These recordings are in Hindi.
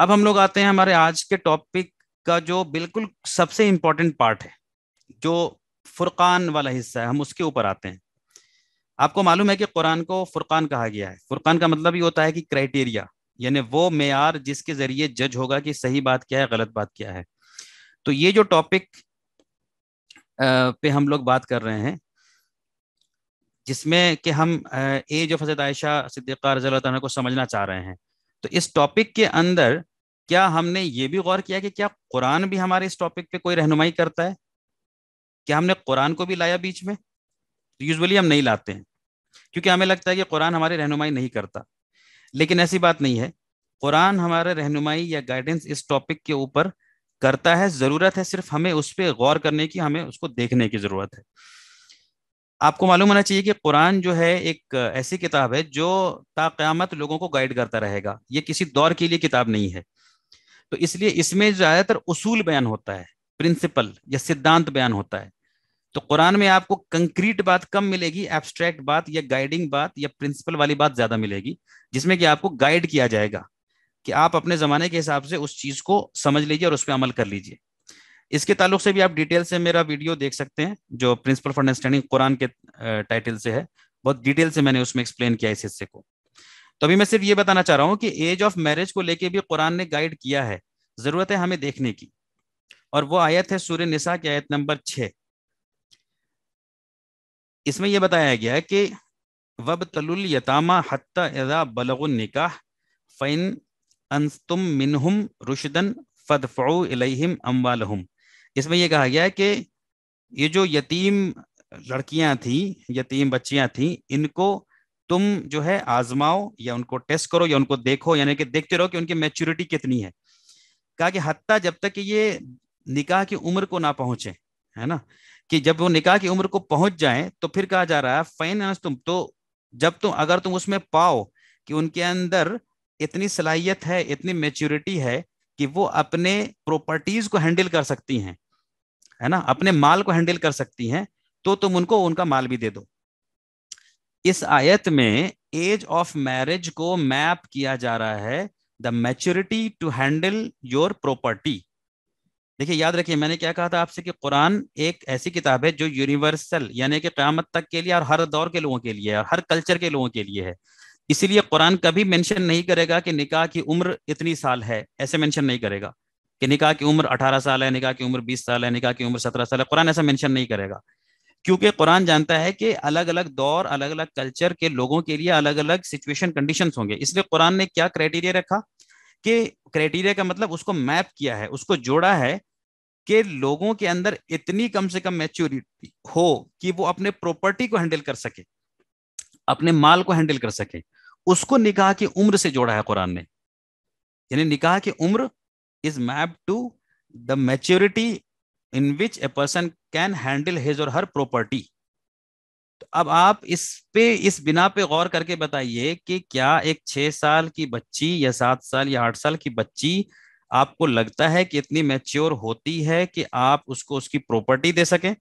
अब हम लोग आते हैं हमारे आज के टॉपिक का जो बिल्कुल सबसे इम्पोर्टेंट पार्ट है जो फुरकान वाला हिस्सा है हम उसके ऊपर आते हैं आपको मालूम है कि कुरान को फुरकान कहा गया है फुरकान का मतलब ये होता है कि क्राइटेरिया यानी वो मैार जिसके जरिए जज होगा कि सही बात क्या है गलत बात क्या है तो ये जो टॉपिक पे हम लोग बात कर रहे हैं जिसमें कि हम एज ऑफ हजरत आयशा सिद्दीक रज़ी को समझना चाह रहे हैं तो इस टॉपिक के अंदर क्या हमने ये भी गौर किया कि क्या कुरान भी हमारे इस टॉपिक पे कोई रहनुमाई करता है क्या हमने कुरान को भी लाया बीच में यूजुअली तो हम नहीं लाते हैं क्योंकि हमें लगता है कि कुरान हमारी रहनुमाई नहीं करता लेकिन ऐसी बात नहीं है कुरान हमारे रहनुमाई या गाइडेंस इस टॉपिक के ऊपर करता है ज़रूरत है सिर्फ हमें उस पर गौर करने की हमें उसको देखने की ज़रूरत है आपको मालूम होना चाहिए कि कुरान जो है एक ऐसी किताब है जो ताक़यामत लोगों को गाइड करता रहेगा ये किसी दौर के लिए किताब नहीं है तो इसलिए इसमें ज़्यादातर उसूल बयान होता है प्रिंसिपल या सिद्धांत बयान होता है तो कुरान में आपको कंक्रीट बात कम मिलेगी एब्स्ट्रैक्ट बात या गाइडिंग बात या प्रिंसिपल वाली बात ज़्यादा मिलेगी जिसमें कि आपको गाइड किया जाएगा कि आप अपने ज़माने के हिसाब से उस चीज़ को समझ लीजिए और उस पर अमल कर लीजिए इसके ताल्लुक से भी आप डिटेल से मेरा वीडियो देख सकते हैं जो प्रिंसिपल फॉर अंडरस्टैंडिंग कुरान के टाइटल से है बहुत डिटेल से मैंने उसमें एक्सप्लेन किया इस हिस्से को तो अभी मैं सिर्फ ये बताना चाह रहा हूँ कि एज ऑफ मैरिज को लेके भी कुरान ने गाइड किया है जरूरत है हमें देखने की और वो आयत है सूर्य निशा की आयत नंबर छ इसमें यह बताया गया है कि वब तलुल यतामा हत्ता एदा बलगुन निकाह फ़ैन अनस्तुम मिनहुम रुशदन फदफ़ु इलहिम अम्वालहुम इसमें यह कहा गया है कि ये जो यतीम लड़कियां थी यतीम बच्चियां थी इनको तुम जो है आजमाओ या उनको टेस्ट करो या उनको देखो यानी कि देखते रहो कि उनकी मेच्योरिटी कितनी है कहा कि हत्या जब तक कि ये निकाह की उम्र को ना पहुंचे है ना कि जब वो निकाह की उम्र को पहुंच जाए तो फिर कहा जा रहा है फाइनेंस तुम तो जब तुम अगर तुम उसमें पाओ कि उनके अंदर इतनी सलाहियत है इतनी मेच्योरिटी है कि वो अपने प्रॉपर्टीज को हैंडल कर सकती हैं है ना अपने माल को हैंडल कर सकती हैं तो तुम उनको उनका माल भी दे दो इस आयत में एज ऑफ मैरिज को मैप किया जा रहा है the maturity to handle your property देखिए याद रखिए मैंने क्या कहा था आपसे कि कुरान एक ऐसी किताब है जो यूनिवर्सल यानी कि क्यामत तक के लिए और हर दौर के लोगों के लिए और हर कल्चर के लोगों के लिए है इसीलिए कुरान कभी मेंशन नहीं करेगा कि निकाह की उम्र इतनी साल है ऐसे मेंशन नहीं करेगा कि निकाह की उम्र 18 साल है निकाह की उम्र 20 साल है निकाह की उम्र 17 साल है कुरान ऐसा मेंशन नहीं करेगा क्योंकि कुरान जानता है कि अलग अलग दौर अलग अलग कल्चर के लोगों के लिए अलग अलग सिचुएशन कंडीशन होंगे इसलिए कुरान ने क्या क्राइटेरिया रखा कि क्राइटेरिया का मतलब उसको मैप किया है उसको जोड़ा है कि लोगों के अंदर इतनी कम से कम मेच्योरिटी हो कि वो अपने प्रॉपर्टी को हैंडल कर सके अपने माल को हैंडल कर सके उसको निकाह की उम्र से जोड़ा है कुरान ने यानी निकाह की उम्र is mapped to the maturity in which a person can handle his or her property तो अब आप इस पे इस बिना पे गौर करके बताइए कि क्या एक छह साल की बच्ची या सात साल या आठ साल की बच्ची आपको लगता है कि इतनी मैच्योर होती है कि आप उसको उसकी प्रॉपर्टी दे सके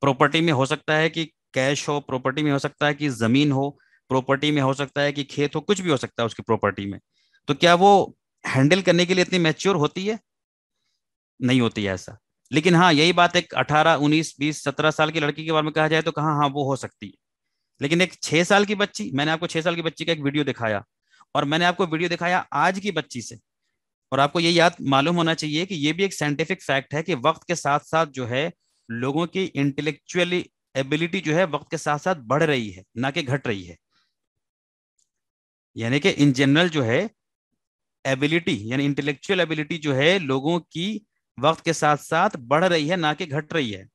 प्रॉपर्टी में हो सकता है कि कैश हो प्रॉपर्टी में हो सकता है कि जमीन हो प्रॉपर्टी में हो सकता है कि खेत हो कुछ भी हो सकता है उसकी प्रॉपर्टी में तो क्या वो हैंडल करने के लिए इतनी मैच्योर होती है नहीं होती है ऐसा लेकिन हाँ यही बात एक 18, 19, 20, 17 साल की लड़की के बारे में कहा जाए तो कहा हाँ वो हो सकती है लेकिन एक छह साल की बच्ची मैंने आपको छह साल की बच्ची का एक वीडियो दिखाया और मैंने आपको वीडियो दिखाया आज की बच्ची से और आपको ये याद मालूम होना चाहिए कि ये भी एक साइंटिफिक फैक्ट है कि वक्त के साथ साथ जो है लोगों की इंटेलेक्चुअली एबिलिटी जो है वक्त के साथ साथ बढ़ रही है ना कि घट रही है यानी कि इन जनरल जो है एबिलिटी यानी इंटेलेक्चुअल एबिलिटी जो है लोगों की वक्त के साथ साथ बढ़ रही है ना कि घट रही है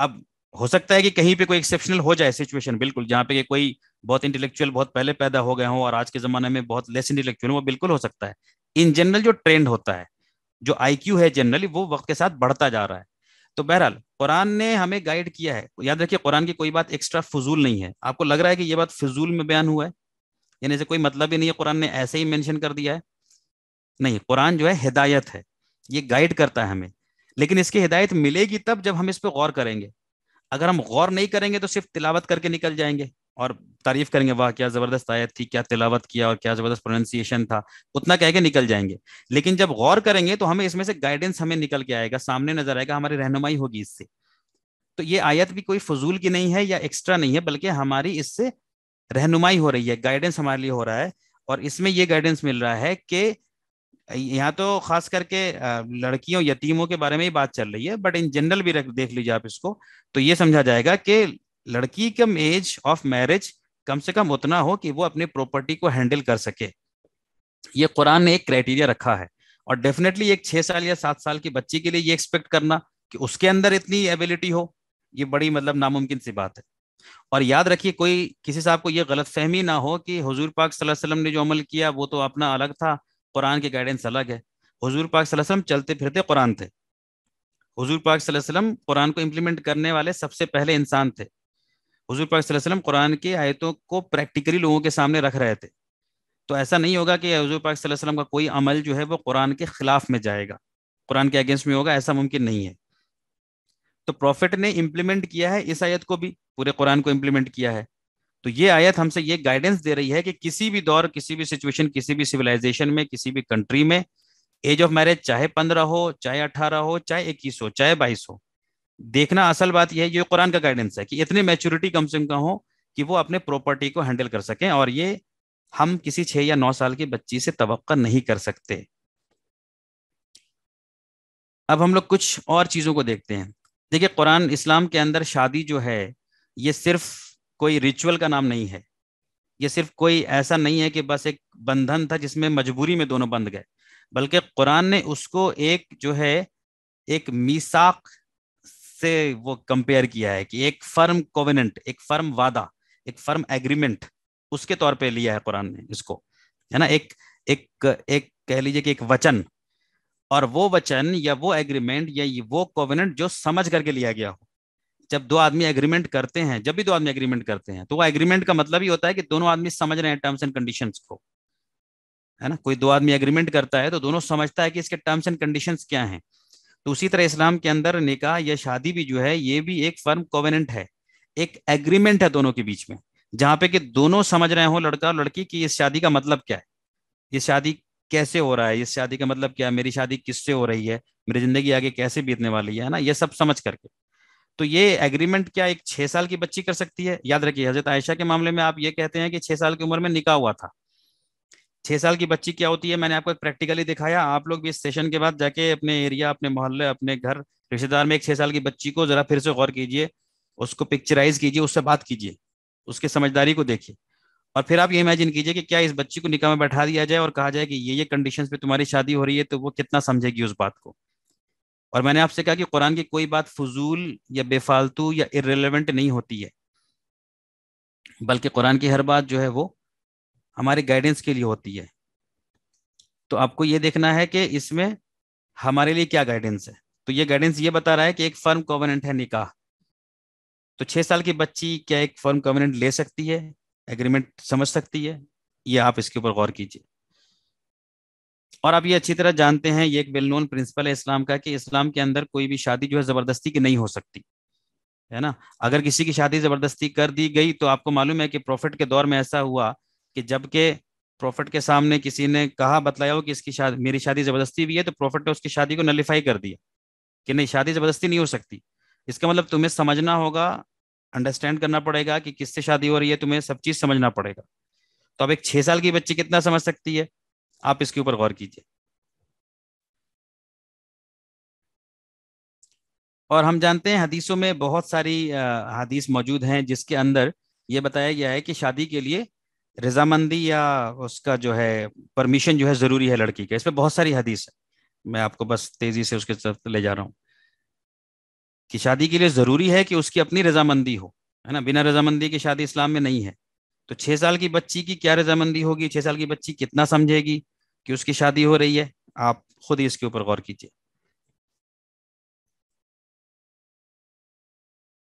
अब हो सकता है कि कहीं पे कोई एक्सेप्शनल हो जाए सिचुएशन बिल्कुल जहां पे कोई बहुत इंटेलेक्चुअल बहुत पहले पैदा हो गए हो और आज के जमाने में बहुत लेस इंटेलेक्चुअल वो बिल्कुल हो सकता है इन जनरल जो ट्रेंड होता है जो आई है जनरली वो वक्त के साथ बढ़ता जा रहा है तो बहरहाल कुरान ने हमें गाइड किया है याद रखिए कुरान की कोई बात एक्स्ट्रा फजूल नहीं है आपको लग रहा है कि ये बात फजूल में बयान हुआ है यानी इसे कोई मतलब ही नहीं है कुरान ने ऐसे ही मेंशन कर दिया है नहीं कुरान जो है हिदायत है ये गाइड करता है हमें लेकिन इसकी हिदायत मिलेगी तब जब हम इस पर गौर करेंगे अगर हम गौर नहीं करेंगे तो सिर्फ तिलावत करके निकल जाएंगे और तारीफ करेंगे वाह क्या जबरदस्त आयत थी क्या तिलावत किया और क्या जबरदस्त प्रोनाउंसिएशन था उतना कह के निकल जाएंगे लेकिन जब गौर करेंगे तो हमें इसमें से गाइडेंस हमें निकल के आएगा सामने नजर आएगा हमारी रहनुमाई होगी इससे तो ये आयत भी कोई फजूल की नहीं है या एक्स्ट्रा नहीं है बल्कि हमारी इससे रहनुमाई हो रही है गाइडेंस हमारे लिए हो रहा है और इसमें ये गाइडेंस मिल रहा है कि यहाँ तो खास करके लड़कियों यतीमों के बारे में ही बात चल रही है बट इन जनरल भी रख, देख लीजिए आप इसको तो ये समझा जाएगा कि लड़की कम एज ऑफ मैरिज कम से कम उतना हो कि वो अपनी प्रॉपर्टी को हैंडल कर सके ये कुरान ने एक क्राइटेरिया रखा है और डेफिनेटली एक छह साल या सात साल की बच्ची के लिए ये एक्सपेक्ट करना कि उसके अंदर इतनी एबिलिटी हो ये बड़ी मतलब नामुमकिन सी बात है और याद रखिए कोई किसी साहब को ये गलत फहमी ना हो कि हजूर पाक वसल्लम ने जो अमल किया वो तो अपना अलग था कुरान के गाइडेंस अलग है हजूर पाक वसल्लम चलते फिरते कुरान थे हजूर पाक वसल्लम कुरान को इम्प्लीमेंट करने वाले सबसे पहले इंसान थे हजूर पाक वसल्लम कुरान की आयतों को प्रैक्टिकली लोगों के सामने रख रहे थे तो ऐसा नहीं होगा कि हजूर पाक वसल्लम का कोई अमल जो है वो कुरान के खिलाफ में जाएगा कुरान के अगेंस्ट में होगा ऐसा मुमकिन नहीं है तो प्रॉफिट ने इम्प्लीमेंट किया है इस आयत को भी पूरे कुरान को इम्प्लीमेंट किया है तो ये आयत हमसे ये गाइडेंस दे रही है कि किसी भी दौर किसी भी सिचुएशन किसी भी सिविलाइजेशन में किसी भी कंट्री में एज ऑफ मैरिज चाहे पंद्रह हो चाहे अठारह हो चाहे इक्कीस हो चाहे बाईस हो देखना असल बात यह है ये कुरान का गाइडेंस है कि इतनी मेच्योरिटी कम से कम हो कि वो अपने प्रॉपर्टी को हैंडल कर सकें और ये हम किसी छः या नौ साल की बच्ची से तो नहीं कर सकते अब हम लोग कुछ और चीज़ों को देखते हैं देखिए कुरान इस्लाम के अंदर शादी जो है ये सिर्फ कोई रिचुअल का नाम नहीं है ये सिर्फ कोई ऐसा नहीं है कि बस एक बंधन था जिसमें मजबूरी में दोनों बंध गए बल्कि कुरान ने उसको एक जो है एक मीसाक से वो कंपेयर किया है कि एक फर्म कोवेनेंट एक फर्म वादा एक फर्म एग्रीमेंट उसके तौर पे लिया है कुरान ने इसको है ना एक एक एक कह लीजिए कि एक वचन और वो वचन या वो एग्रीमेंट या वो कोवेनेंट जो समझ करके लिया गया हो जब दो आदमी एग्रीमेंट करते हैं जब भी दो आदमी एग्रीमेंट करते हैं तो वो एग्रीमेंट का मतलब ही होता है कि दोनों आदमी समझ रहे हैं टर्म्स एंड कंडीशन को है ना कोई दो आदमी एग्रीमेंट करता है तो दोनों समझता है कि इसके टर्म्स एंड कंडीशन क्या है तो उसी तरह इस्लाम के अंदर निकाह या शादी भी जो है ये भी एक फर्म कोवेनेंट है एक एग्रीमेंट है दोनों के बीच में जहां पे कि दोनों समझ रहे हो लड़का और लड़की की इस शादी का मतलब क्या है ये शादी कैसे हो रहा है इस शादी का मतलब क्या है मेरी शादी किससे हो रही है मेरी जिंदगी आगे कैसे बीतने वाली है ना ये सब समझ करके तो ये एग्रीमेंट क्या एक छह साल की बच्ची कर सकती है याद रखिए हजरत आयशा के मामले में आप ये कहते हैं कि छह साल की उम्र में निका हुआ था छह साल की बच्ची क्या होती है मैंने आपको प्रैक्टिकली दिखाया आप लोग भी इस सेशन के बाद जाके अपने एरिया अपने मोहल्ले अपने घर रिश्तेदार में एक छह साल की बच्ची को जरा फिर से गौर कीजिए उसको पिक्चराइज कीजिए उससे बात कीजिए उसके समझदारी को देखिए और फिर आप ये इमेजिन कीजिए कि क्या इस बच्ची को निकाह में बैठा दिया जाए और कहा जाए कि ये ये कंडीशंस पे तुम्हारी शादी हो रही है तो वो कितना समझेगी उस बात को और मैंने आपसे कहा कि कुरान की कोई बात फजूल या बेफालतू या इरेलीवेंट नहीं होती है बल्कि कुरान की हर बात जो है वो हमारे गाइडेंस के लिए होती है तो आपको ये देखना है कि इसमें हमारे लिए क्या गाइडेंस है तो ये गाइडेंस ये बता रहा है कि एक फर्म कॉवनेंट है निकाह तो छह साल की बच्ची क्या एक फर्म कॉवनेंट ले सकती है एग्रीमेंट समझ सकती है ये आप इसके ऊपर गौर कीजिए और आप ये अच्छी तरह जानते हैं ये एक वेल नोन प्रिंसिपल है इस्लाम का कि इस्लाम के अंदर कोई भी शादी जो है जबरदस्ती की नहीं हो सकती है ना अगर किसी की शादी जबरदस्ती कर दी गई तो आपको मालूम है कि प्रॉफिट के दौर में ऐसा हुआ कि जबकि प्रॉफिट के सामने किसी ने कहा बतलाया हो कि इसकी शादी मेरी शादी जबरदस्ती भी है तो प्रॉफिट ने उसकी शादी को नलीफाई कर दिया कि नहीं शादी जबरदस्ती नहीं हो सकती इसका मतलब तुम्हें समझना होगा अंडरस्टैंड करना पड़ेगा कि किससे शादी हो रही है तुम्हें सब चीज समझना पड़ेगा तो अब एक छह साल की बच्ची कितना समझ सकती है आप इसके ऊपर गौर कीजिए और हम जानते हैं हदीसों में बहुत सारी हदीस मौजूद हैं जिसके अंदर ये बताया गया है कि शादी के लिए रजामंदी या उसका जो है परमिशन जो है ज़रूरी है लड़की का इस पर बहुत सारी हदीस है मैं आपको बस तेज़ी से उसके तरफ ले जा रहा हूँ कि शादी के लिए ज़रूरी है कि उसकी अपनी रजामंदी हो है ना बिना रजामंदी की शादी इस्लाम में नहीं है तो छह साल की बच्ची की क्या रजामंदी होगी छह साल की बच्ची कितना समझेगी कि उसकी शादी हो रही है आप खुद ही इसके ऊपर गौर कीजिए